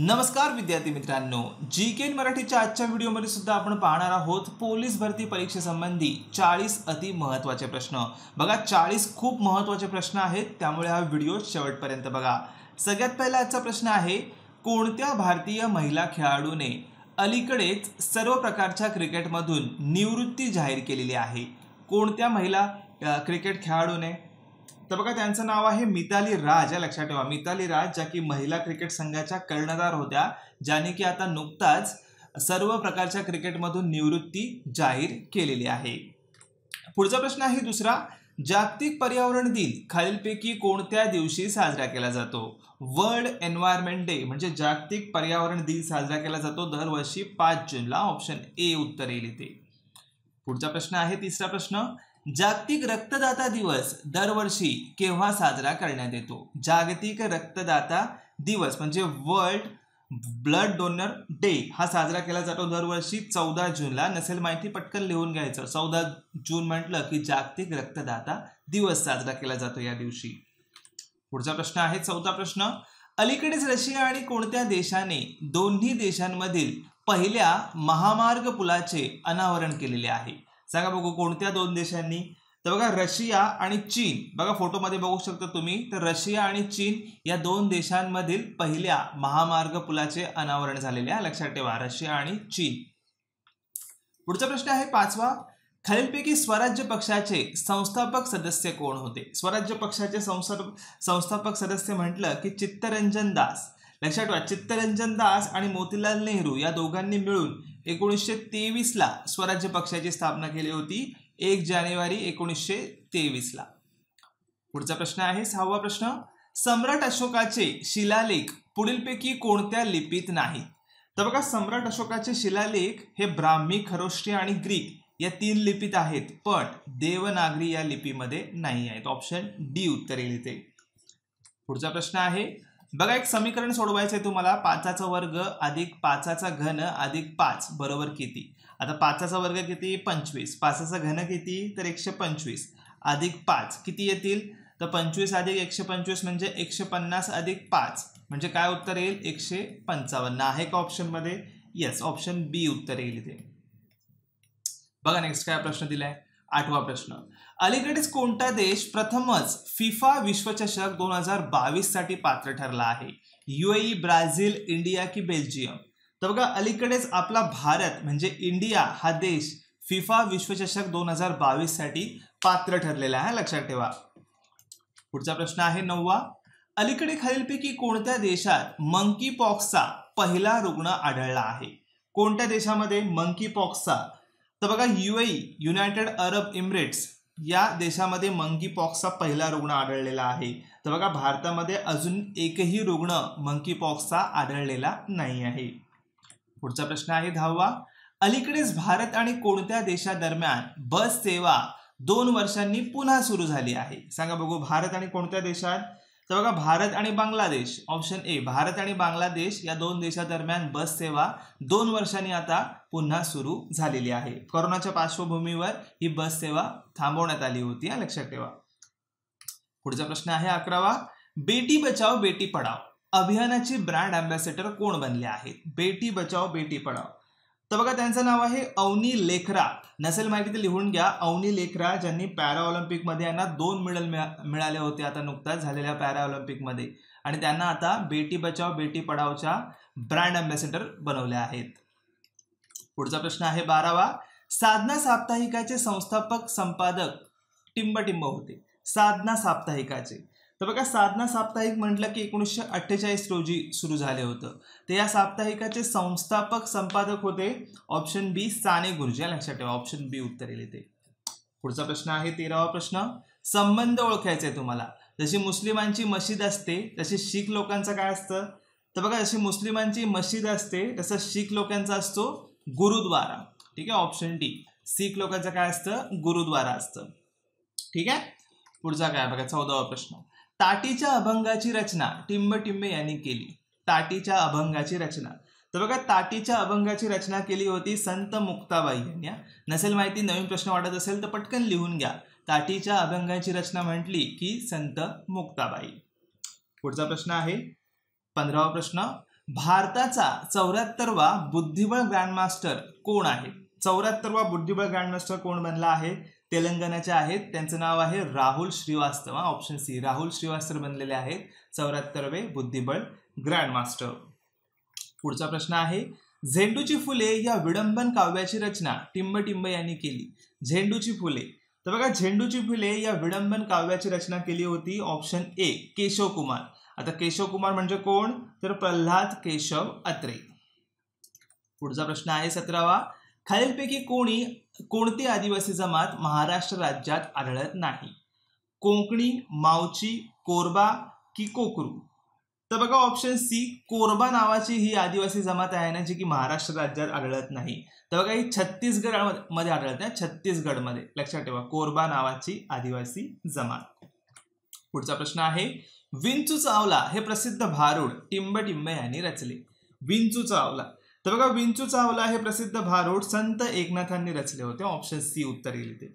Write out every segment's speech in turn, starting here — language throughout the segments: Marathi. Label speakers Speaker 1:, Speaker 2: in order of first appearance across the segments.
Speaker 1: नमस्कार विद्यार्थी मित्रांनो जी के मराठीच्या आजच्या व्हिडिओमध्ये सुद्धा आपण पाहणार आहोत पोलीस भरती परीक्षेसंबंधी चाळीस अति महत्त्वाचे प्रश्न बघा चाळीस खूप महत्त्वाचे प्रश्न आहेत त्यामुळे हा व्हिडिओ शेवटपर्यंत बघा सगळ्यात पहिला आजचा प्रश्न आहे कोणत्या भारतीय महिला खेळाडूने अलीकडेच सर्व प्रकारच्या क्रिकेटमधून निवृत्ती जाहीर केलेली आहे कोणत्या महिला क्रिकेट खेळाडूने तर बघा त्यांचं नाव आहे मिताली राज या लक्षात ठेवा मिताली राज ज्या की महिला क्रिकेट संघाच्या कर्णधार होत्या ज्याने की आता नुकताच सर्व प्रकारच्या क्रिकेटमधून निवृत्ती जाहीर केलेली आहे पुढचा प्रश्न आहे दुसरा जागतिक पर्यावरण दिन खालीलपैकी कोणत्या दिवशी साजरा केला जातो वर्ल्ड एन्व्हायरमेंट डे म्हणजे जागतिक पर्यावरण दिन साजरा केला जातो दरवर्षी पाच जूनला ऑप्शन ए उत्तर येईल इथे पुढचा प्रश्न आहे तिसरा प्रश्न जागतिक रक्तदाता दिवस दरवर्षी केव्हा साजरा करण्यात येतो जागतिक रक्तदाता दिवस म्हणजे वर्ल्ड ब्लड डोनर डे हा साजरा केला जातो दरवर्षी चौदा जूनला नसेल माहिती पटकन लिहून घ्यायचं चौदा जून म्हटलं की जागतिक रक्तदाता दिवस साजरा केला जातो या दिवशी पुढचा प्रश्न आहे चौथा प्रश्न अलीकडेच रशिया आणि कोणत्या देशाने दोन्ही देशांमधील पहिल्या महामार्ग पुलाचे अनावरण केलेले आहे सांगा बघू कोणत्या दोन देशांनी तर बघा रशिया आणि चीन बघा फोटोमध्ये बघू शकता तुम्ही तर रशिया आणि चीन या दोन देशांमधील पहिल्या महामार्ग पुलाचे अनावरण झालेले आहे लक्षात ठेवा रशिया आणि चीन पुढचा प्रश्न आहे पाचवा खालीलपैकी स्वराज्य पक्षाचे संस्थापक सदस्य कोण होते स्वराज्य पक्षाचे संस्थापक सदस्य म्हटलं की चित्तरंजन दास लक्षात ठेवा चित्तरंजन दास आणि मोतीलाल नेहरू या दोघांनी मिळून एकोणीसशे तेवीसला स्वराज्य पक्षाची स्थापना केली होती एक जानेवारी एकोणीसशे तेवीसला पुढचा प्रश्न आहे सहावा प्रश्न सम्राट अशोकाचे शिलालेख पुढीलपैकी कोणत्या लिपीत नाही तर बघा सम्राट अशोकाचे शिलालेख हे ब्राह्मी खरोष्ट्री आणि ग्रीक या तीन लिपीत आहेत पण देवनागरी या लिपीमध्ये नाही आहेत ऑप्शन डी उत्तर येईल पुढचा प्रश्न आहे बघा एक समीकरण सोडवायचं आहे तुम्हाला पाचाचा वर्ग अधिक पाचाचा घन अधिक पाच बरोबर किती आता पाचाचा वर्ग किती पंचवीस पाचाचा घन किती तर एकशे पंचवीस अधिक पाच किती येतील तर पंचवीस अधिक एकशे पंचवीस म्हणजे एकशे पन्नास अधिक पाच म्हणजे काय उत्तर येईल एकशे पंचावन्न आहे का ऑप्शनमध्ये येस ऑप्शन बी उत्तर येईल इथे बघा नेक्स्ट काय प्रश्न दिलाय आठवा प्रश्न अलीकडेच कोणता देश प्रथमच फिफा विश्वचषक दोन हजार बावीस साठी पात्र ठरला आहे युएई ब्राझील इंडिया की बेल्जियम तर बघा अलीकडेच आपला भारत म्हणजे इंडिया हा देश फिफा विश्वचषक दोन हजार बावीस साठी पात्र ठरलेला आहे लक्षात ठेवा पुढचा प्रश्न आहे नववा अलीकडे खालीलपैकी कोणत्या देशात मंकी पॉक्सचा पहिला रुग्ण आढळला आहे कोणत्या देशामध्ये मंकी पॉक्सचा तर बघा युएई युनायटेड अरब इमिरेट्स या देशामध्ये मंकी पॉक्सचा पहिला रुग्ण आढळलेला आहे तर बघा भारतामध्ये अजून एकही रुग्ण मंकी पॉक्सचा आढळलेला नाही आहे पुढचा प्रश्न आहे दहावा अलीकडेच भारत आणि कोणत्या देशादरम्यान बस सेवा दोन वर्षांनी पुन्हा सुरू झाली आहे सांगा बघू भारत आणि कोणत्या देशात तर बघा भारत आणि बांगलादेश ऑप्शन ए भारत आणि बांगलादेश या दोन देशादरम्यान बस सेवा दोन वर्षांनी आता पुन्हा सुरू झालेली आहे कोरोनाच्या पार्श्वभूमीवर ही बस सेवा थांबवण्यात आली होती या लक्षात ठेवा पुढचा प्रश्न आहे अकरावा बेटी बचाओ बेटी पढाओ अभियानाची ब्रँड अँबॅसेडर कोण बनले आहेत बेटी बचाओ बेटी पढाओ तर बघा त्यांचं नाव आहे अवनी लेखरा नसेल माहिती तर लिहून घ्या अवनी लेखरा ज्यांनी पॅरा ऑलिम्पिकमध्ये यांना दोन मेडल मिळाले होते आता नुकताच झालेल्या पॅरा ऑलिम्पिकमध्ये आणि त्यांना आता बेटी बचाव बेटी पढावच्या ब्रँड अम्बॅसेडर बनवल्या आहेत पुढचा प्रश्न आहे बारावा साधना साप्ताहिकाचे संस्थापक संपादक टिंबटिंब होते साधना साप्ताहिकाचे तर बघा साधना साप्ताहिक म्हटलं की एकोणीसशे अठ्ठेचाळीस रोजी सुरू झाले होतं ते या साप्ताहिकाचे संस्थापक संपादक होते ऑप्शन बी साने गुरुजी लक्षात ठेवा ऑप्शन बी उत्तर येईल ते पुढचा प्रश्न आहे तेरावा प्रश्न संबंध ओळखायचा आहे तुम्हाला जशी मुस्लिमांची मशीद असते तशी शीख लोकांचं काय असतं तर बघा जशी मुस्लिमांची मशीद असते तसं शीख लोकांचा असतो गुरुद्वारा ठीक आहे ऑप्शन डी शीख लोकांचं काय असतं गुरुद्वारा असतं ठीक आहे पुढचा काय बघा चौदावा प्रश्न ताटीच्या अभंगाची रचना टिंब टिंबे यांनी केली ताटीच्या अभंगाची रचना तर बघा ताटीच्या अभंगाची रचना केली होती संत मुक्ताबाई यांनी नसेल माहिती नवीन प्रश्न वाटत असेल तर पटकन लिहून घ्या ताटीच्या अभंगाची रचना म्हटली की संत मुक्ताबाई पुढचा प्रश्न आहे पंधरावा प्रश्न भारताचा चौऱ्याहत्तरवा बुद्धिबळ ग्रँडमास्टर कोण आहे चौऱ्याहत्तरवा बुद्धिबळ ग्रँडमास्टर कोण बनला आहे तेलंगणाच्या आहेत त्यांचं नाव आहे राहुल श्रीवास्तव ऑप्शन सी राहुल श्रीवास्तव बनलेले आहेत चौऱ्याहत्तरवे बुद्धिबळ ग्रँडमास्टर पुढचा प्रश्न आहे झेंडूची फुले या विडंबन काव्याची रचना टिंब टिंब यांनी केली झेंडूची फुले तर बघा झेंडूची फुले या विडंबन काव्याची रचना केली होती ऑप्शन ए केशव कुमार आता केशव कुमार म्हणजे कोण तर प्रल्हाद केशव अत्रे पुढचा प्रश्न आहे सतरावा खालीलपैकी कोणी कोणती आदिवासी जमात महाराष्ट्र राज्यात आढळत नाही कोकणी मावची कोरबा की कोकरू तर बघा ऑप्शन सी कोरबा नावाची ही आदिवासी जमात आहे ना जी की महाराष्ट्र राज्यात आढळत नाही तर बघा ही छत्तीसगड मध्ये आढळत नाही छत्तीसगडमध्ये लक्षात ठेवा कोरबा नावाची आदिवासी जमात पुढचा प्रश्न आहे विंचू चावला हे प्रसिद्ध भारूड टिंबटिंब यांनी रचले विंचू चावला तर बघा विंचू चावला हे प्रसिद्ध भारूड संत एकनाथांनी रचले होते ऑप्शन सी उत्तर येईल ते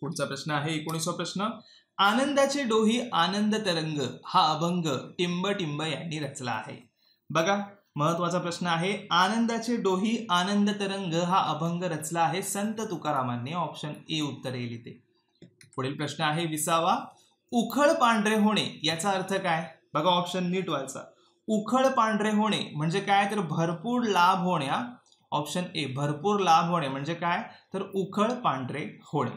Speaker 1: पुढचा प्रश्न आहे एकोणीसवा प्रश्न आनंदाचे डोही आनंद तरंग हा अभंग टिंब टिंब यांनी रचला आहे बघा महत्वाचा प्रश्न आहे आनंदाचे डोही आनंद तरंग हा अभंग रचला आहे संत तुकारामांनी ऑप्शन ए उत्तर येईल ते पुढील प्रश्न आहे विसावा उखळ पांढरे होणे याचा अर्थ काय बघा ऑप्शन नीट व्हायचा उखळ पांढरे होणे म्हणजे काय तर भरपूर लाभ होण्या ऑप्शन ए भरपूर लाभ होणे म्हणजे काय तर उखळ पांढरे होणे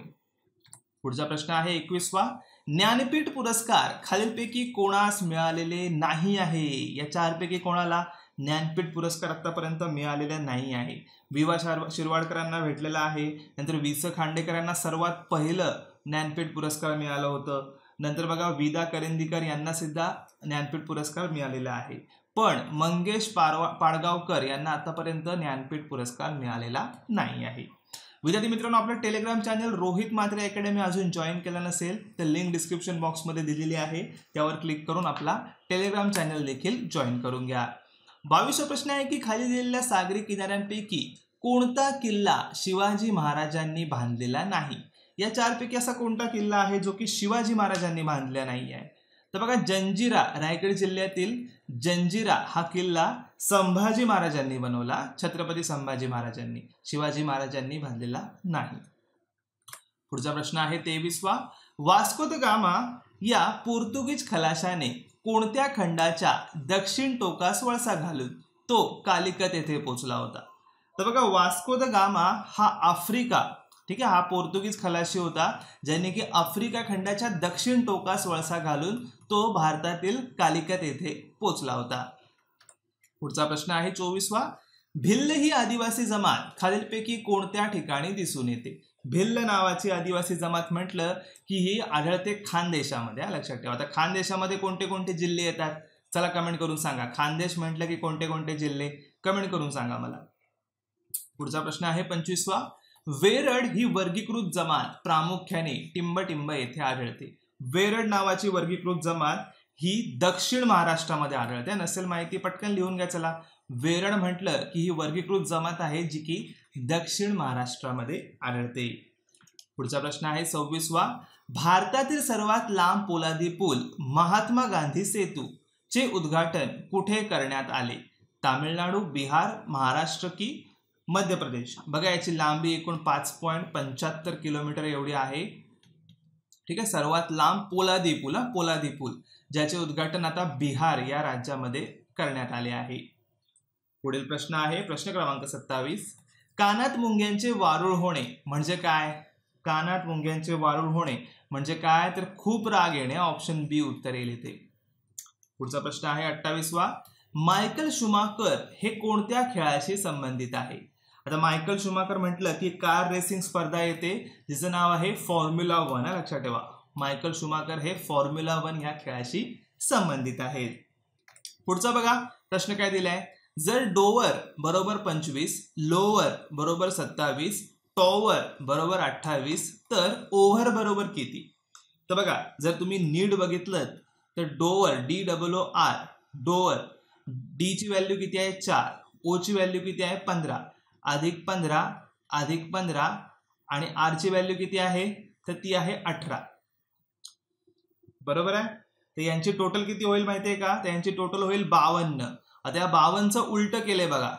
Speaker 1: पुढचा प्रश्न आहे एकवीसवा ज्ञानपीठ पुरस्कार खालीलपैकी कोणास मिळालेले नाही आहे या चारपैकी कोणाला ज्ञानपीठ पुरस्कार आतापर्यंत मिळालेला नाही आहे विवा शिरवाडकरांना भेटलेला आहे नंतर वि स खांडेकरांना सर्वात पहिलं ज्ञानपीठ पुरस्कार मिळालं होतं नंतर बघा विदा करंदीकर यांना सुद्धा ज्ञानपीठ पुरस्कार मिळालेला आहे पण मंगेश पारवा पाडगावकर यांना आतापर्यंत ज्ञानपीठ पुरस्कार मिळालेला नाही आहे विद्यार्थी मित्रांनो आपलं Telegram channel Rohit Matre academy अजून जॉईन केला नसेल तर लिंक डिस्क्रिप्शन बॉक्समध्ये दिलेली आहे त्यावर क्लिक करून आपला टेलिग्राम चॅनल देखील जॉईन करून घ्या बावीस प्रश्न आहे की खाली दिलेल्या सागरी किनाऱ्यांपैकी कोणता किल्ला शिवाजी महाराजांनी बांधलेला नाही या चारपैकी असा कोणता किल्ला आहे जो की शिवाजी महाराजांनी बांधला नाही आहे तर बघा जंजिरा रायगड जिल्ह्यातील जंजिरा हा किल्ला संभाजी महाराजांनी बनवला छत्रपती संभाजी महाराजांनी शिवाजी महाराजांनी बांधलेला नाही पुढचा प्रश्न आहे तेवीसवा वास्को द गामा या पोर्तुगीज खलाशाने कोणत्या खंडाच्या दक्षिण टोकास वळसा घालून तो कालिकत येथे पोचला होता तर बघा वास्को द गामा हा आफ्रिका ठीक आहे हा पोर्तुगीज खलाशी होता ज्याने की आफ्रिका खंडाच्या दक्षिण टोकास वळसा घालून तो भारतातील कालिकत येथे पोचला होता पुढचा प्रश्न आहे चोवीसवा भिल्ल ही आदिवासी जमात खालीलपैकी कोणत्या ठिकाणी दिसून येते भिल्ल नावाची आदिवासी जमात म्हटलं की ही आढळते खानदेशामध्ये लक्षात ठेवा आता खानदेशामध्ये कोणते कोणते जिल्हे येतात चला कमेंट करून सांगा खानदेश म्हटलं की कोणते कोणते जिल्हे कमेंट करून सांगा मला पुढचा प्रश्न आहे पंचवीसवा वेरड ही वर्गीकृत जमात प्रामुख्याने टिंबटिंब येथे आढळते वेरड नावाची वर्गीकृत जमात ही दक्षिण महाराष्ट्रामध्ये आढळते नसेल माहिती पटकन लिहून घ्या चला वेरड म्हटलं की ही वर्गीकृत जमात आहे जी की दक्षिण महाराष्ट्रामध्ये आढळते पुढचा प्रश्न आहे सव्वीसवा भारतातील सर्वात लांब पोलादी पूल महात्मा गांधी सेतू चे उद्घाटन कुठे करण्यात आले तामिळनाडू बिहार महाराष्ट्र की मध्य प्रदेश बघा याची लांबी एकूण पाच पॉईंट पंच्याहत्तर किलोमीटर एवढी आहे ठीक आहे सर्वात लांब पोलादी पूल हा पोलादी पूल ज्याचे उद्घाटन आता बिहार या राज्यामध्ये करण्यात आले आहे पुढील प्रश्न आहे प्रश्न क्रमांक सत्तावीस कानात मुंग्यांचे वारुळ होणे म्हणजे काय कानात मुंग्यांचे वारुळ होणे म्हणजे काय तर खूप राग येणे ऑप्शन बी उत्तर येईल ते पुढचा प्रश्न आहे अठ्ठावीसवा मायकल शुमाकर हे कोणत्या खेळाशी संबंधित आहे आता मायकल शुमाकर म्हटलं की कार रेसिंग स्पर्धा येते जिचं नाव आहे फॉर्म्युला वन हा लक्षात ठेवा मायकल शुमाकर हे फॉर्म्युला वन ह्या खेळाशी संबंधित आहेत पुढचा बघा प्रश्न काय दिलाय जर डोवर बरोबर पंचवीस लोअर बरोबर सत्तावीस टॉवर बरोबर अठ्ठावीस तर ओव्हर बरोबर किती तर बघा जर तुम्ही नीड बघितलं तर Dover D W O R Dover डीची व्हॅल्यू किती आहे चार ओची व्हॅल्यू किती आहे पंधरा अधिक पंधरा अधिक पंधरा आणि आरची व्हॅल्यू किती आहे तर ती आहे अठरा बरोबर आहे तर यांची टोटल किती होईल माहिती आहे का तर यांची टोटल होईल बावन्न आता या बावनचं उलट केले बघा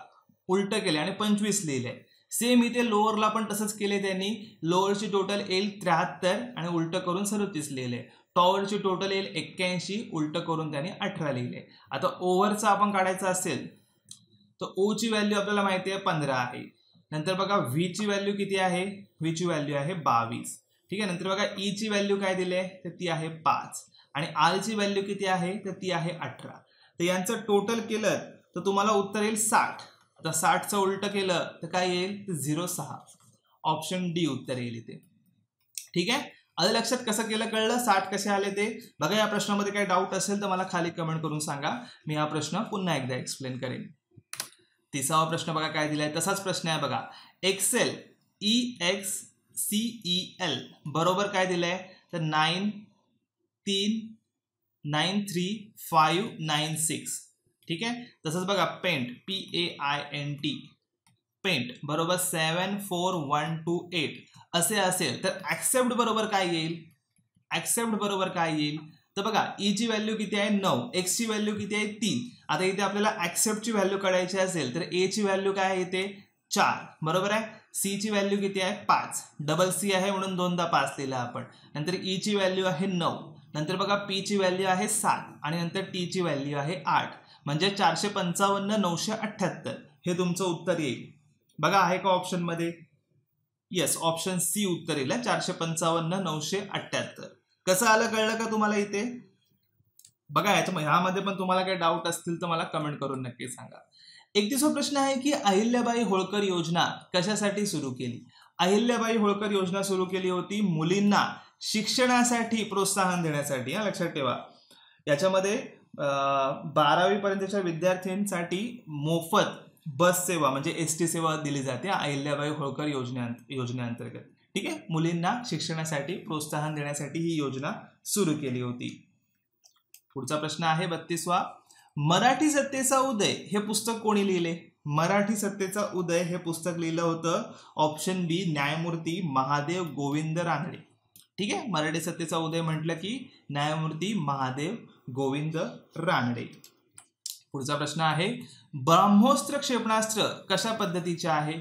Speaker 1: उलट केले आणि पंचवीस लिहिले सेम इथे लोअरला पण तसंच केले त्यांनी लोअरची टोटल येईल त्र्याहत्तर आणि उलट करून सदतीस लिहिले ची टोटल येईल एक्क्याऐंशी उलट करून त्यांनी अठरा लिहिले आता ओव्हरचा आपण काढायचं असेल तर ओची व्हॅल्यू आपल्याला माहिती आहे पंधरा आहे नंतर बघा व्ही ची व्हॅल्यू किती आहे व्हीची व्हॅल्यू आहे बावीस ठीक आहे नंतर बघा ई e ची व्हॅल्यू काय दिली आहे तर ती आहे पाच आणि आरची व्हॅल्यू किती आहे तर ती आहे अठरा तर यांचं टोटल केलं तर तुम्हाला उत्तर येईल साठ तर साठचं उलट केलं तर काय येईल तर झिरो सहा ऑप्शन डी उत्तर येईल इथे ठीक आहे आता लक्षात कसं केलं कळलं साठ कसे आले ते बघा या प्रश्नामध्ये काही डाऊट असेल तर मला खाली कमेंट करून सांगा मी हा प्रश्न पुन्हा एकदा एक्सप्लेन करेन तिसावा प्रश्न बै दिल तसाच प्रश्न है बगा excel E X C E L बराबर का नाइन तीन nine three five nine six ठीक है तसच paint P A I N T paint बराबर seven four one two eight असे असेल तर एक्सेप्ट बरोबर काय येईल ॲक्सेप्ट बरोबर काय येईल तर बघा ईची e व्हॅल्यू किती आहे नऊ एक्सची व्हॅल्यू किती आहे तीन आता इथे आपल्याला ऍक्सेप्टची व्हॅल्यू काढायची असेल तर ए ची व्हॅल्यू काय आहे इथे चार बरोबर आहे सी ची व्हॅल्यू किती आहे पाच डबल सी आहे म्हणून दोनदा पाच लिहिला आपण नंतर ई e ची व्हॅल्यू आहे नऊ नंतर बघा पी ची व्हॅल्यू आहे सात आणि नंतर टी ची व्हॅल्यू आहे आठ म्हणजे चारशे पंचावन्न नऊशे अठ्ठ्याहत्तर हे तुमचं उत्तर येईल बघा आहे का ऑप्शनमध्ये येस ऑप्शन सी उत्तर येईल चारशे पंचावन्न नऊशे अठ्ठ्याहत्तर कसं आलं कळलं का तुम्हाला इथे बघा याच्या ह्यामध्ये पण तुम्हाला काही डाऊट असतील तर मला कमेंट करून नक्की सांगा एक एकतीसवा प्रश्न आहे की अहिल्याबाई होळकर योजना कशासाठी सुरू केली अहिल्याबाई होळकर योजना सुरू केली होती मुलींना शिक्षणासाठी प्रोत्साहन देण्यासाठी हा लक्षात ठेवा याच्यामध्ये बारावी पर्यंतच्या विद्यार्थ्यांसाठी मोफत बस सेवा म्हणजे एस टी सेवा दिली जाते अहिल्याबाई होळकर योजने योजनेअंतर्गत ठीक आहे मुलींना शिक्षणासाठी प्रोत्साहन देण्यासाठी ही योजना सुरू केली होती पुढचा प्रश्न आहे बत्तीसवा मराठी सत्तेचा उदय हे पुस्तक कोणी लिहिले मराठी सत्तेचा उदय हे पुस्तक लिहिलं होतं ऑप्शन बी न्यायमूर्ती महादेव गोविंद रानडे ठीक आहे मराठी सत्तेचा उदय म्हटलं की न्यायमूर्ती महादेव गोविंद रानडे पुढचा प्रश्न आहे ब्रह्मोस्त्र क्षेपणास्त्र कशा पद्धतीचे आहे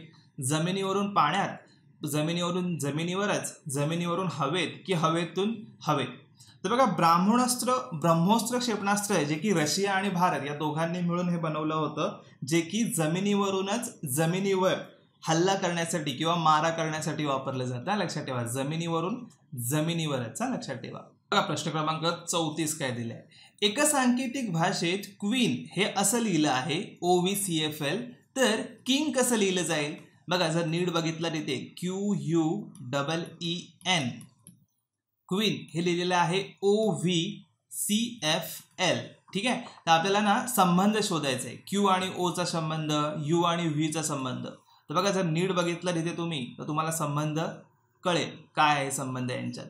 Speaker 1: जमिनीवरून पाण्यात जमिनीवरून जमिनीवरच जमिनीवरून हवेत की हवेतून हवेत तर बघा ब्राह्मणास्त्र ब्रह्मोस्त्र क्षेपणास्त्र आहे जे की रशिया आणि भारत या दोघांनी मिळून हे बनवलं होतं जे की जमिनीवरूनच जमिनीवर हल्ला करण्यासाठी किंवा मारा करण्यासाठी वापरलं जातं लक्षात ठेवा जमिनीवरून जमिनीवरच लक्षात ठेवा बघा प्रश्न क्रमांक चौतीस काय दिले एका सांकेतिक भाषेत क्वीन हे असं लिहिलं आहे O V C F L तर किंग कसं लिहिलं जाईल बघा जर नीट बघितलं तिथे Q U double E N queen हे लिहिलेलं आहे O V C F L ठीक आहे तर आपल्याला ना संबंध शोधायचा आहे क्यू आणि ओचा संबंध यू आणि व्हीचा संबंध तर बघा जर नीट बघितलं तिथे तुम्ही तर तुम्हाला संबंध कळेल काय आहे संबंध यांच्यात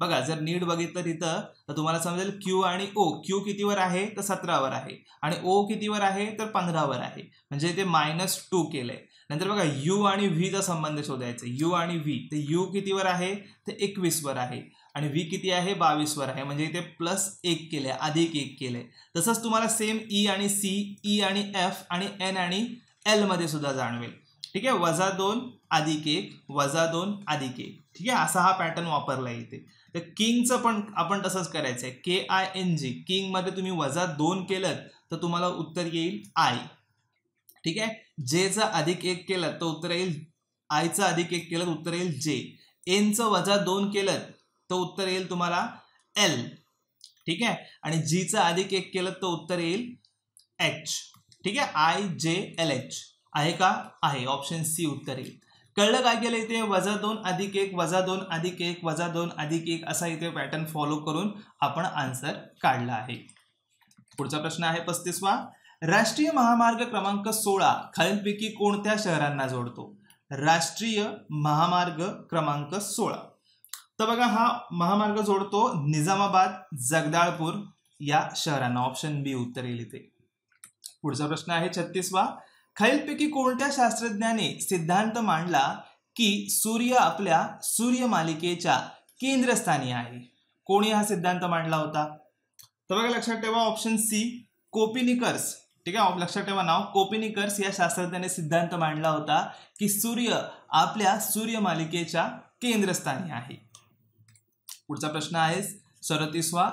Speaker 1: बघा जर नीट बघितलं तिथं तर तुम्हाला समजेल क्यू आणि ओ क्यू कितीवर आहे तर सतरावर आहे आणि ओ कितीवर आहे तर पंधरावर आहे म्हणजे ते मायनस टू केलंय नंतर बघा यू आणि व्हीचा संबंध शोधायचा यू आणि व्ही तर यू कितीवर आहे ते एकवीसवर आहे आणि व्ही किती आहे बावीसवर आहे म्हणजे इथे प्लस एक केले अधिक एक केले तसंच तुम्हाला सेम ई e आणि सी ई e आणि एफ आणि एन आणि एलमध्ये सुद्धा जाणवेल ठीक आहे वजा दोन अधिक एक वजा दोन अधिक एक ठीक आहे असा हा पॅटर्न वापरला इथे तर किंगचं पण आपण तसंच करायचं आहे के आय एन जी किंगमध्ये तुम्ही वजा दोन केलं तर तुम्हाला उत्तर येईल आय ठीक आहे च अधिक एक केलं तर उत्तर येईल आयचं अधिक एक केलं उत्तर येईल जे च वजा दोन केलं तर उत्तर येईल तुम्हाला एल ठीक आहे आणि च अधिक एक केलं तर उत्तर येईल एच ठीक आहे आय जे एल एच आहे का आहे ऑप्शन सी उत्तर येईल कळलं काय केलं इथे वजा दोन अधिक एक वजा दोन अधिक एक वजा दोन अधिक एक असा इथे पॅटर्न फॉलो करून आपण आन्सर काढला आहे पुढचा प्रश्न आहे पस्तीसवा राष्ट्रीय महामार्ग क्रमांक सोळा खालीलपैकी कोणत्या शहरांना जोडतो राष्ट्रीय महामार्ग क्रमांक सोळा तर बघा हा महामार्ग जोडतो निजामाबाद जगदाळपूर या शहरांना ऑप्शन बी उत्तर येईल इथे पुढचा प्रश्न आहे छत्तीसवा खालीलपैकी कोणत्या शास्त्रज्ञाने सिद्धांत मांडला की सूर्य आपल्या मालिकेच्या केंद्रस्थानी आहे कोणी हा सिद्धांत मांडला होता तर बघा लक्षात ठेवा ऑप्शन सी कोपिनिकर्स ठीक आहे लक्षात ठेवा नाव कोपिनिकर्स या शास्त्रज्ञाने सिद्धांत मांडला होता की सूर्य आपल्या सूर्य मालिकेच्या केंद्रस्थानी आहे पुढचा प्रश्न आहे सरतीसवा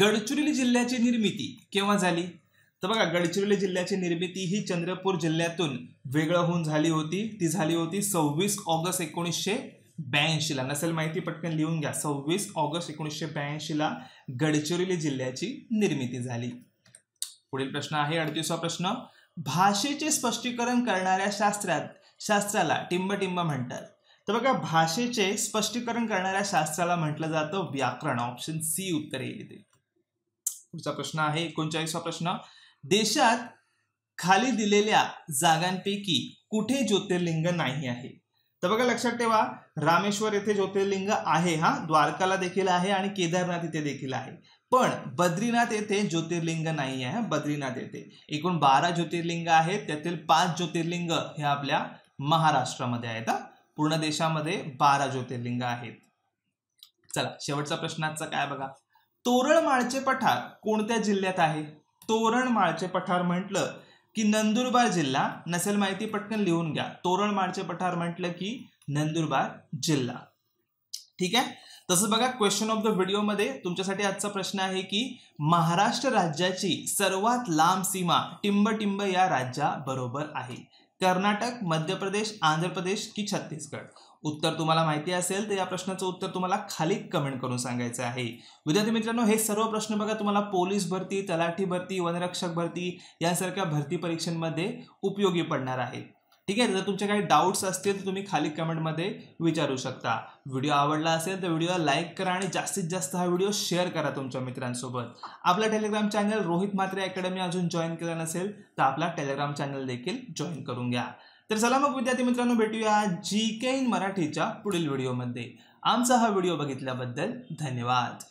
Speaker 1: गडचिरोली जिल्ह्याची निर्मिती केव्हा झाली तर बघा गडचिरोली जिल्ह्याची निर्मिती ही चंद्रपूर जिल्ह्यातून वेगळं होऊन झाली होती ती झाली होती सव्वीस ऑगस्ट एकोणीसशे ब्याऐंशीला नसेल माहिती पटकन लिहून घ्या सव्वीस ऑगस्ट एकोणीसशे ब्याऐंशीला गडचिरोली जिल्ह्याची निर्मिती झाली पुढील प्रश्न आहे अडतीसवा प्रश्न भाषेचे स्पष्टीकरण करणाऱ्या शास्त्रात शास्त्राला टिंबटिंब म्हणतात तर बघा भाषेचे स्पष्टीकरण करणाऱ्या शास्त्राला म्हटलं जातं व्याकरण ऑप्शन सी उत्तर येईल इथे पुढचा प्रश्न आहे एकोणचाळीसवा प्रश्न देशात खाली दिलेल्या जागांपैकी कुठे ज्योतिर्लिंग नाही आहे तर बघा लक्षात ठेवा रामेश्वर येथे ज्योतिर्लिंग आहे हा द्वारकाला देखील आहे आणि केदारनाथ इथे देखील आहे पण बद्रीनाथ येथे ज्योतिर्लिंग नाही आहे बद्रीनाथ येथे एकूण बारा ज्योतिर्लिंग आहेत त्यातील पाच ज्योतिर्लिंग हे आपल्या महाराष्ट्रामध्ये आहेत पूर्ण देशामध्ये बारा ज्योतिर्लिंग आहेत चला शेवटचा आजचा काय बघा तोरण माळचे पठार कोणत्या जिल्ह्यात आहे तोरण माळचे पठार म्हटलं की नंदुरबार जिल्हा नसेल माहिती पटकन लिहून घ्या तोरण माळचे पठार म्हटलं की नंदुरबार जिल्हा ठीक आहे तसंच बघा क्वेश्चन ऑफ द व्हिडिओमध्ये तुमच्यासाठी आजचा प्रश्न आहे की महाराष्ट्र राज्याची सर्वात लांब सीमा टिंब टिंब या राज्याबरोबर आहे कर्नाटक मध्य प्रदेश आंध्र प्रदेश की छत्तीसगड उत्तर तुम्हाला माहिती असेल तर या प्रश्नाचं उत्तर तुम्हाला खाली कमेंट करून सांगायचं आहे विद्यार्थी मित्रांनो हे सर्व प्रश्न बघा तुम्हाला पोलीस भरती तलाठी भरती वनरक्षक भरती यासारख्या भरती परीक्षांमध्ये उपयोगी पडणार आहेत ठीक आहे जर तुमचे काही डाऊट्स असतील तर तुम्ही खाली कमेंटमध्ये विचारू शकता व्हिडिओ आवडला असेल तर व्हिडिओला लाईक करा आणि जास्तीत जास्त हा व्हिडिओ शेअर करा तुमच्या मित्रांसोबत आपला Telegram channel Rohit Matre academy अजून जॉईन केला नसेल तर आपला टेलिग्राम चॅनल देखील जॉईन करून घ्या तर चला मग विद्यार्थी मित्रांनो भेटूया जी के इन मराठीच्या पुढील व्हिडिओमध्ये आमचा हा व्हिडिओ बघितल्याबद्दल धन्यवाद